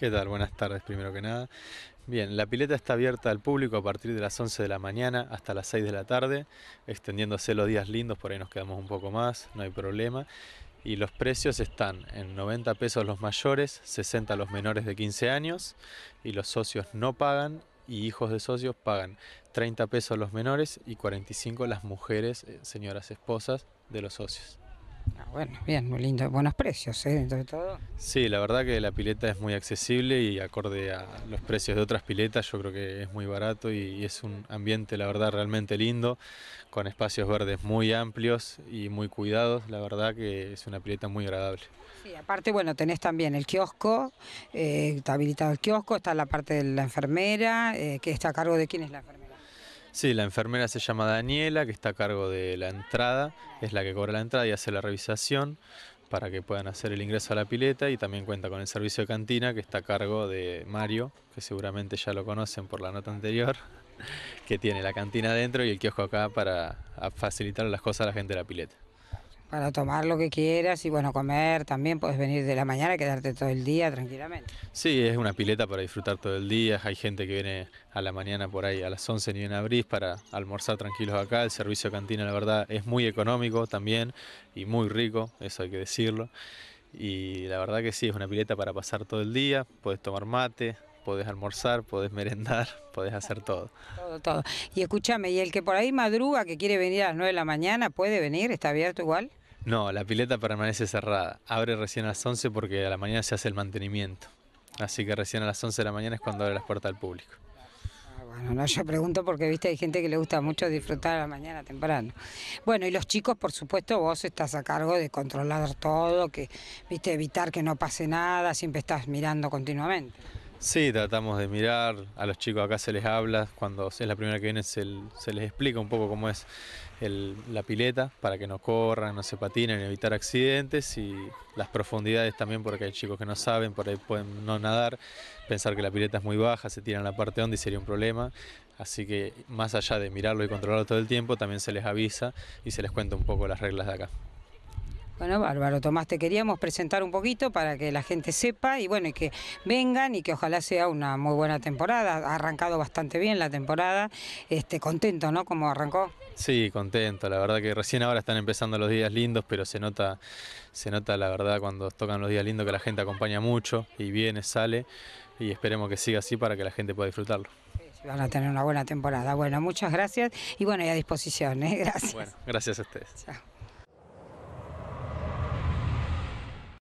¿Qué tal? Buenas tardes, primero que nada. Bien, la pileta está abierta al público a partir de las 11 de la mañana hasta las 6 de la tarde, extendiéndose los días lindos, por ahí nos quedamos un poco más, no hay problema. Y los precios están en 90 pesos los mayores, 60 los menores de 15 años, y los socios no pagan y hijos de socios pagan 30 pesos los menores y 45 las mujeres, eh, señoras esposas de los socios. Ah, bueno, bien, muy lindo, buenos precios, ¿eh? todo. Sí, la verdad que la pileta es muy accesible y acorde a los precios de otras piletas, yo creo que es muy barato y, es un ambiente, la verdad, realmente lindo, con espacios verdes muy amplios y muy cuidados, la verdad que es una pileta muy agradable. Sí, aparte, bueno, tenés también el kiosco, eh, está habilitado el kiosco, está la parte de la enfermera, eh, que está a cargo de quién es la enfermera. Sí, la enfermera se llama Daniela, que está a cargo de la entrada, es la que cobra la entrada y hace la revisación para que puedan hacer el ingreso a la pileta y también cuenta con el servicio de cantina que está a cargo de Mario, que seguramente ya lo conocen por la nota anterior, que tiene la cantina dentro y el kiosco acá para facilitar las cosas a la gente de la pileta para tomar lo que quieras y bueno, comer también, puedes venir de la mañana, y quedarte todo el día tranquilamente. Sí, es una pileta para disfrutar todo el día, hay gente que viene a la mañana por ahí a las 11 y viene a para almorzar tranquilos acá, el servicio de cantina la verdad es muy económico también y muy rico, eso hay que decirlo. Y la verdad que sí, es una pileta para pasar todo el día, puedes tomar mate, puedes almorzar, puedes merendar, puedes hacer todo. Todo, todo. Y escúchame, y el que por ahí madruga, que quiere venir a las 9 de la mañana, ¿puede venir? ¿Está abierto igual? No, la pileta permanece cerrada. Abre recién a las 11 porque a la mañana se hace el mantenimiento. Así que recién a las 11 de la mañana es cuando abre las puertas al público. Ah, bueno, no, yo pregunto porque viste hay gente que le gusta mucho disfrutar a la mañana temprano. Bueno, y los chicos, por supuesto, vos estás a cargo de controlar todo, que viste evitar que no pase nada, siempre estás mirando continuamente. Sí, tratamos de mirar, a los chicos acá se les habla, cuando es la primera que viene se, les explica un poco cómo es la pileta, para que no corran, no se patinen, evitar accidentes y las profundidades también, porque hay chicos que no saben, por ahí pueden no nadar, pensar que la pileta es muy baja, se tiran a la parte donde y sería un problema. Así que más allá de mirarlo y controlarlo todo el tiempo, también se les avisa y se les cuenta un poco las reglas de acá. Bueno, Álvaro Tomás, te queríamos presentar un poquito para que la gente sepa y bueno, y que vengan y que ojalá sea una muy buena temporada. Ha arrancado bastante bien la temporada, este, contento, ¿no? Como arrancó. Sí, contento. La verdad que recién ahora están empezando los días lindos, pero se nota, se nota la verdad cuando tocan los días lindos que la gente acompaña mucho y viene, sale y esperemos que siga así para que la gente pueda disfrutarlo. Sí, van a tener una buena temporada. Bueno, muchas gracias y bueno, y a disposición. ¿eh? Gracias. Bueno, gracias a ustedes. Chao.